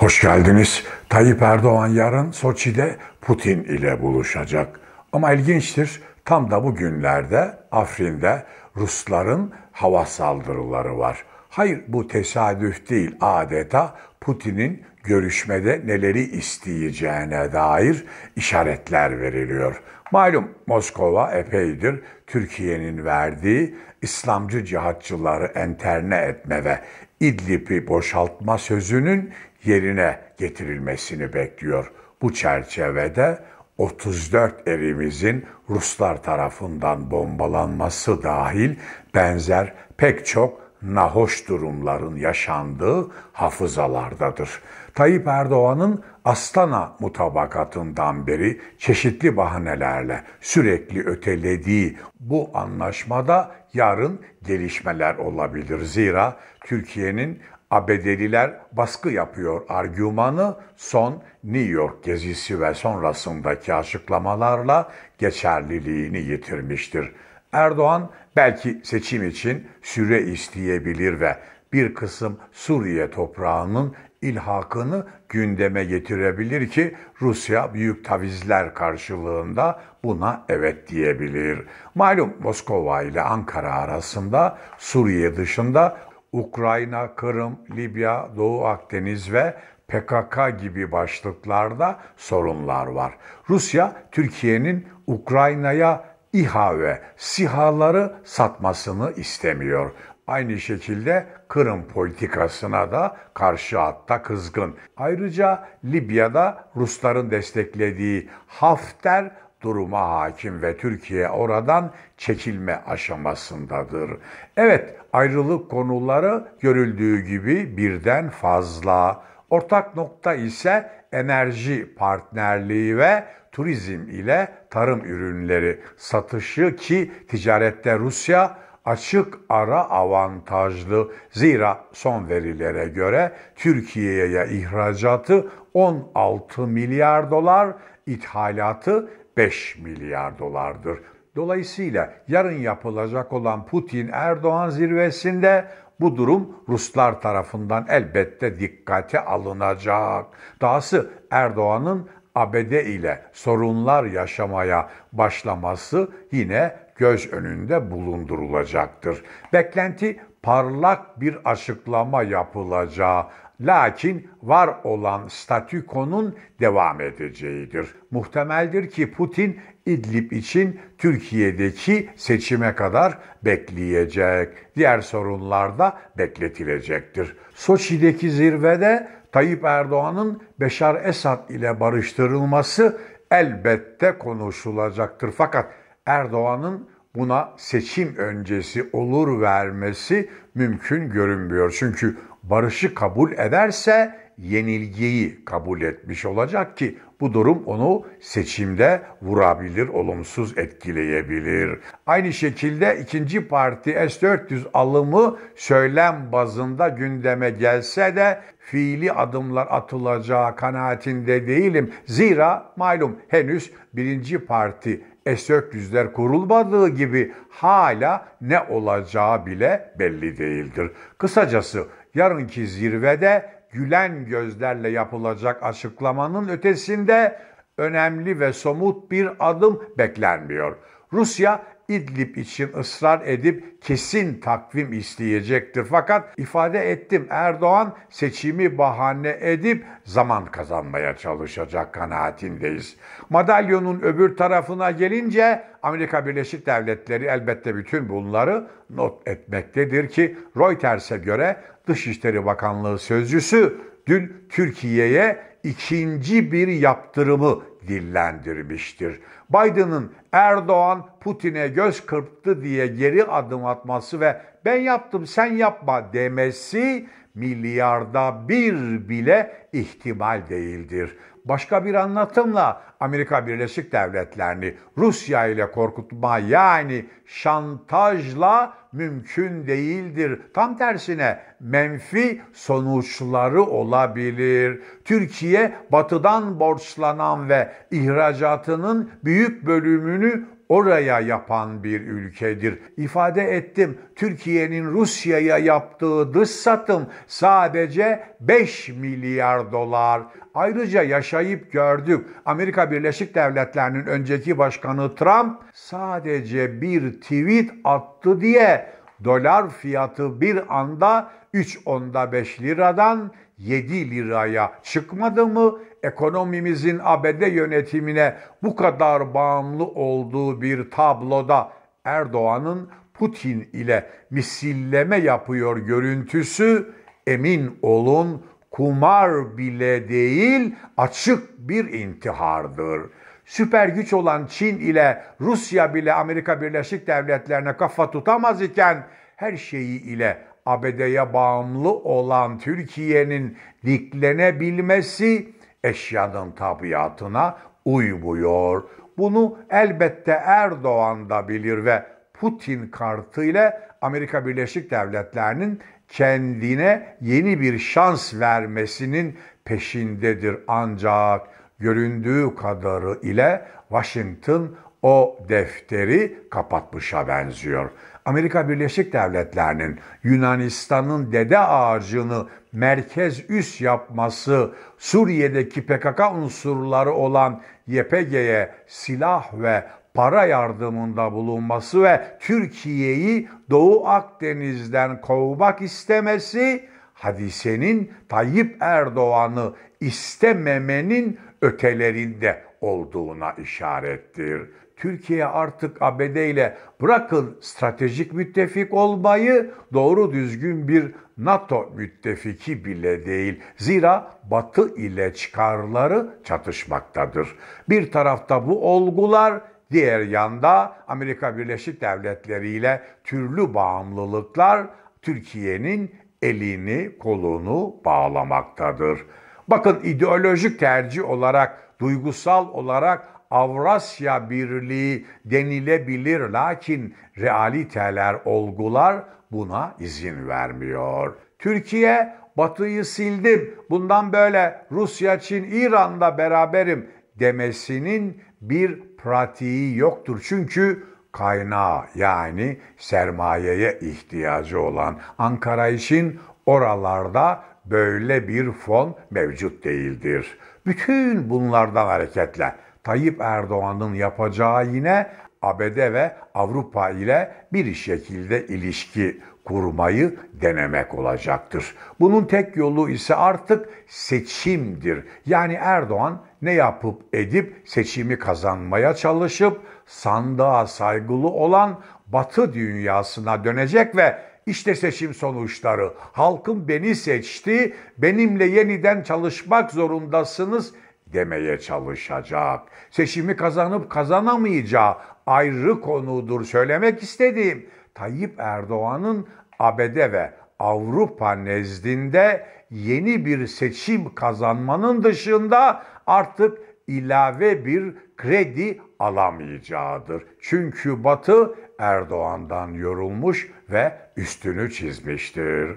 Hoş geldiniz. Tayyip Erdoğan yarın Soçi'de Putin ile buluşacak. Ama ilginçtir tam da bu günlerde Afrin'de Rusların hava saldırıları var. Hayır bu tesadüf değil adeta Putin'in görüşmede neleri isteyeceğine dair işaretler veriliyor. Malum Moskova epeydir Türkiye'nin verdiği İslamcı cihatçıları enterne etme ve İdlib'i boşaltma sözünün yerine getirilmesini bekliyor. Bu çerçevede 34 erimizin Ruslar tarafından bombalanması dahil benzer pek çok nahoş durumların yaşandığı hafızalardadır. Tayyip Erdoğan'ın Astana mutabakatından beri çeşitli bahanelerle sürekli ötelediği bu anlaşmada yarın gelişmeler olabilir. Zira Türkiye'nin ABD'liler baskı yapıyor argümanı son New York gezisi ve sonrasındaki açıklamalarla geçerliliğini yitirmiştir. Erdoğan belki seçim için süre isteyebilir ve bir kısım Suriye toprağının ilhakını gündeme getirebilir ki Rusya büyük tavizler karşılığında buna evet diyebilir. Malum Moskova ile Ankara arasında Suriye dışında Ukrayna, Kırım, Libya, Doğu Akdeniz ve PKK gibi başlıklarda sorunlar var. Rusya, Türkiye'nin Ukrayna'ya İHA ve SİHA'ları satmasını istemiyor. Aynı şekilde Kırım politikasına da karşı hatta kızgın. Ayrıca Libya'da Rusların desteklediği Hafter duruma hakim ve Türkiye oradan çekilme aşamasındadır. Evet, ayrılık konuları görüldüğü gibi birden fazla. Ortak nokta ise enerji partnerliği ve turizm ile tarım ürünleri satışı ki ticarette Rusya açık ara avantajlı. Zira son verilere göre Türkiye'ye ihracatı 16 milyar dolar, ithalatı 5 milyar dolardır. Dolayısıyla yarın yapılacak olan Putin-Erdoğan zirvesinde bu durum Ruslar tarafından elbette dikkate alınacak. Dahası Erdoğan'ın ABD ile sorunlar yaşamaya başlaması yine göz önünde bulundurulacaktır. Beklenti parlak bir açıklama yapılacağı lakin var olan statükonun devam edeceğidir. Muhtemeldir ki Putin İdlib için Türkiye'deki seçime kadar bekleyecek. Diğer sorunlarda bekletilecektir. Soçi'deki zirvede Tayyip Erdoğan'ın Beşar Esad ile barıştırılması elbette konuşulacaktır. Fakat Erdoğan'ın buna seçim öncesi olur vermesi mümkün görünmüyor. Çünkü barışı kabul ederse yenilgiyi kabul etmiş olacak ki bu durum onu seçimde vurabilir, olumsuz etkileyebilir. Aynı şekilde ikinci parti S-400 alımı söylem bazında gündeme gelse de fiili adımlar atılacağı kanaatinde değilim. Zira malum henüz birinci parti S-400'ler kurulmadığı gibi hala ne olacağı bile belli değildir. Kısacası yarınki zirvede gülen gözlerle yapılacak açıklamanın ötesinde önemli ve somut bir adım beklenmiyor. Rusya İdlib için ısrar edip kesin takvim isteyecektir. Fakat ifade ettim Erdoğan seçimi bahane edip zaman kazanmaya çalışacak kanaatindeyiz. Madalyonun öbür tarafına gelince Amerika Birleşik Devletleri elbette bütün bunları not etmektedir ki Reuters'e göre Dışişleri Bakanlığı sözcüsü dün Türkiye'ye ikinci bir yaptırımı dillendirmiştir. Biden'ın Erdoğan Putin'e göz kırptı diye geri adım atması ve ben yaptım sen yapma demesi milyarda bir bile ihtimal değildir başka bir anlatımla Amerika Birleşik Devletleri'ni Rusya ile korkutma yani şantajla mümkün değildir. Tam tersine menfi sonuçları olabilir. Türkiye batıdan borçlanan ve ihracatının büyük bölümünü oraya yapan bir ülkedir. İfade ettim Türkiye'nin Rusya'ya yaptığı dış satım sadece 5 milyar dolar. Ayrıca yaşayıp gördük. Amerika Birleşik Devletleri'nin önceki başkanı Trump sadece bir tweet attı diye dolar fiyatı bir anda 3.5 liradan 7 liraya çıkmadı mı ekonomimizin ABD yönetimine bu kadar bağımlı olduğu bir tabloda Erdoğan'ın Putin ile misilleme yapıyor görüntüsü emin olun kumar bile değil açık bir intihardır. Süper güç olan Çin ile Rusya bile Amerika Birleşik Devletleri'ne kafa tutamaz iken her şeyi ile ABD'ye bağımlı olan Türkiye'nin diklenebilmesi eşyanın tabiatına uymuyor. Bunu elbette Erdoğan da bilir ve Putin kartıyla Amerika Birleşik Devletleri'nin kendine yeni bir şans vermesinin peşindedir ancak göründüğü kadarı ile Washington o defteri kapatmışa benziyor. Amerika Birleşik Devletleri'nin Yunanistan'ın dede ağacını merkez üs yapması, Suriye'deki PKK unsurları olan YPG'ye silah ve para yardımında bulunması ve Türkiye'yi Doğu Akdeniz'den kovmak istemesi, hadisenin Tayyip Erdoğan'ı istememenin ötelerinde olduğuna işarettir. Türkiye artık ABD ile bırakın stratejik müttefik olmayı doğru düzgün bir NATO müttefiki bile değil. Zira Batı ile çıkarları çatışmaktadır. Bir tarafta bu olgular, diğer yanda Amerika Birleşik Devletleri ile türlü bağımlılıklar Türkiye'nin elini kolunu bağlamaktadır. Bakın ideolojik tercih olarak, duygusal olarak Avrasya Birliği denilebilir lakin realiteler, olgular buna izin vermiyor. Türkiye Batı'yı sildim. Bundan böyle Rusya, Çin, İran'la beraberim demesinin bir pratiği yoktur. Çünkü kaynağı yani sermayeye ihtiyacı olan Ankara için oralarda böyle bir fon mevcut değildir. Bütün bunlardan hareketle Tayyip Erdoğan'ın yapacağı yine ABD ve Avrupa ile bir şekilde ilişki kurmayı denemek olacaktır. Bunun tek yolu ise artık seçimdir. Yani Erdoğan ne yapıp edip seçimi kazanmaya çalışıp sandığa saygılı olan Batı dünyasına dönecek ve işte seçim sonuçları. Halkım beni seçti. Benimle yeniden çalışmak zorundasınız demeye çalışacak. Seçimi kazanıp kazanamayacağı ayrı konudur söylemek istediğim. Tayyip Erdoğan'ın ABD ve Avrupa nezdinde yeni bir seçim kazanmanın dışında artık ilave bir kredi alamayacağıdır. Çünkü Batı Erdoğan'dan yorulmuş ve üstünü çizmiştir.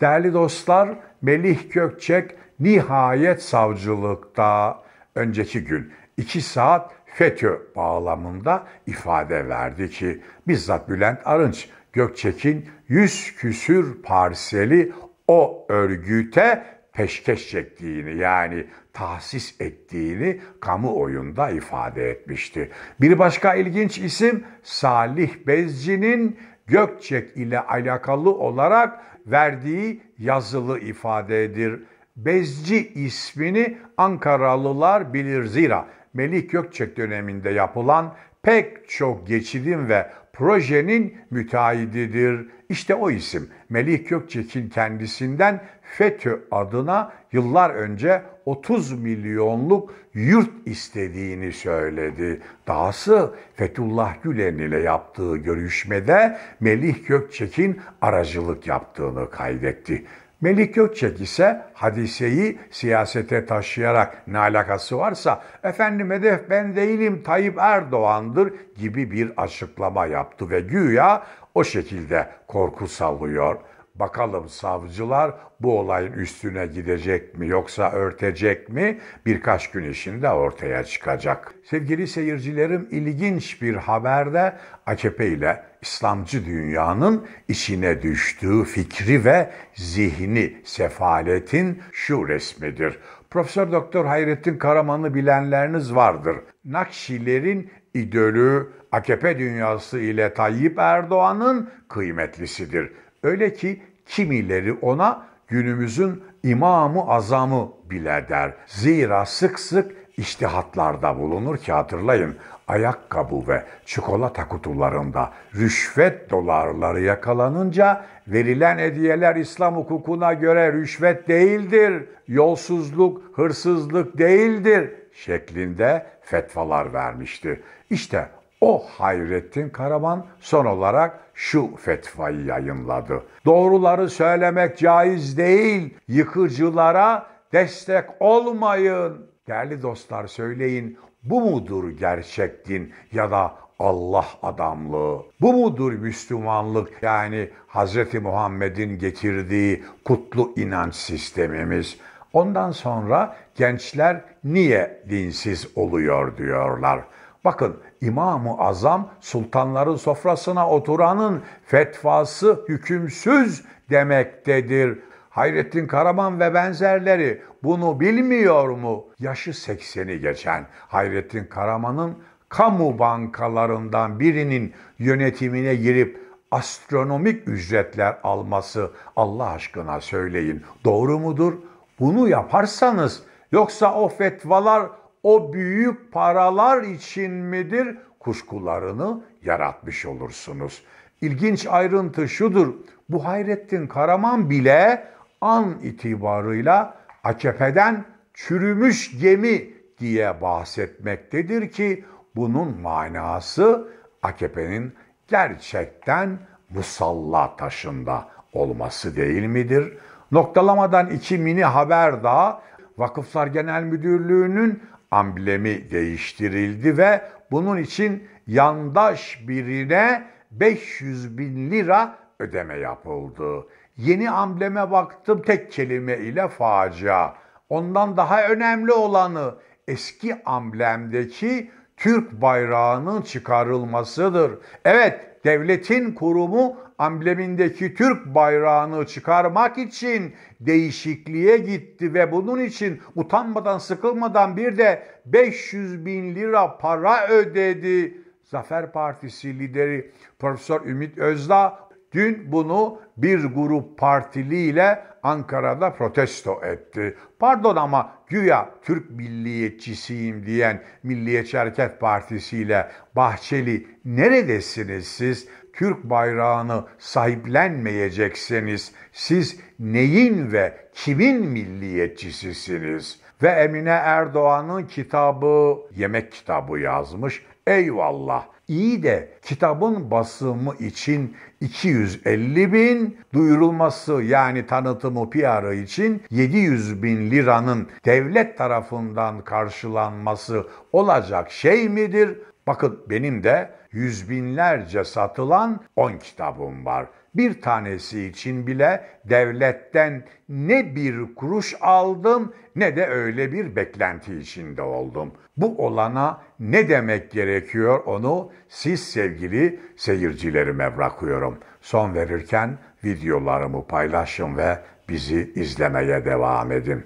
Değerli dostlar, Melih Gökçek nihayet savcılıkta önceki gün 2 saat FETÖ bağlamında ifade verdi ki bizzat Bülent Arınç Gökçek'in 100 küsür parseli o örgüte peşkeş çektiğini yani tahsis ettiğini kamuoyunda ifade etmişti. Bir başka ilginç isim Salih Bezci'nin Gökçek ile alakalı olarak verdiği yazılı ifadedir. Bezci ismini Ankaralılar bilir zira Melik Gökçek döneminde yapılan pek çok geçidin ve projenin müteahhididir. İşte o isim Melih Gökçek'in kendisinden FETÖ adına yıllar önce 30 milyonluk yurt istediğini söyledi. Dahası Fethullah Gülen ile yaptığı görüşmede Melih Gökçek'in aracılık yaptığını kaydetti. Melih Gökçek ise hadiseyi siyasete taşıyarak ne alakası varsa efendim hedef ben değilim Tayyip Erdoğan'dır gibi bir açıklama yaptı ve güya o şekilde korku sallıyor. Bakalım savcılar bu olayın üstüne gidecek mi yoksa örtecek mi? Birkaç gün içinde ortaya çıkacak. Sevgili seyircilerim ilginç bir haberde AKP ile İslamcı dünyanın içine düştüğü fikri ve zihni sefaletin şu resmidir. Profesör Doktor Hayrettin Karaman'ı bilenleriniz vardır. Nakşilerin idolü AKP dünyası ile Tayyip Erdoğan'ın kıymetlisidir. Öyle ki kimileri ona günümüzün imamı azamı bile der. Zira sık sık iştihatlarda bulunur ki hatırlayın ayakkabı ve çikolata kutularında rüşvet dolarları yakalanınca verilen hediyeler İslam hukukuna göre rüşvet değildir, yolsuzluk, hırsızlık değildir şeklinde fetvalar vermişti. İşte o Hayrettin Karaman son olarak şu fetvayı yayınladı. Doğruları söylemek caiz değil, yıkıcılara destek olmayın. Değerli dostlar söyleyin, bu mudur gerçek din ya da Allah adamlığı. Bu mudur Müslümanlık yani Hz. Muhammed'in getirdiği kutlu inanç sistemimiz. Ondan sonra gençler niye dinsiz oluyor diyorlar. Bakın İmam-ı Azam sultanların sofrasına oturanın fetvası hükümsüz demektedir. Hayrettin Karaman ve benzerleri bunu bilmiyor mu? Yaşı 80'i geçen Hayrettin Karaman'ın kamu bankalarından birinin yönetimine girip astronomik ücretler alması Allah aşkına söyleyin doğru mudur? Bunu yaparsanız yoksa o fetvalar o büyük paralar için midir? Kuşkularını yaratmış olursunuz. İlginç ayrıntı şudur. Bu Hayrettin Karaman bile an itibarıyla AKP'den çürümüş gemi diye bahsetmektedir ki bunun manası AKP'nin gerçekten musalla taşında olması değil midir? Noktalamadan iki mini haber daha Vakıflar Genel Müdürlüğü'nün amblemi değiştirildi ve bunun için yandaş birine 500 bin lira ödeme yapıldı. Yeni ambleme baktım tek kelime ile facia. Ondan daha önemli olanı eski amblemdeki Türk bayrağının çıkarılmasıdır. Evet, devletin kurumu amblemindeki Türk bayrağını çıkarmak için değişikliğe gitti ve bunun için utanmadan sıkılmadan bir de 500 bin lira para ödedi. Zafer Partisi lideri Profesör Ümit Özdağ dün bunu bir grup partiliyle Ankara'da protesto etti. Pardon ama güya Türk milliyetçisiyim diyen Milliyetçi Hareket Partisi ile Bahçeli neredesiniz siz? Türk bayrağını sahiplenmeyecekseniz siz neyin ve kimin milliyetçisisiniz? Ve Emine Erdoğan'ın kitabı yemek kitabı yazmış. Eyvallah. İyi de kitabın basımı için 250 bin, duyurulması yani tanıtımı PR'ı için 700 bin liranın devlet tarafından karşılanması olacak şey midir? Bakın benim de yüz binlerce satılan 10 kitabım var. Bir tanesi için bile devletten ne bir kuruş aldım ne de öyle bir beklenti içinde oldum. Bu olana ne demek gerekiyor onu siz sevgili seyircilerime bırakıyorum ediyorum. Son verirken videolarımı paylaşın ve bizi izlemeye devam edin.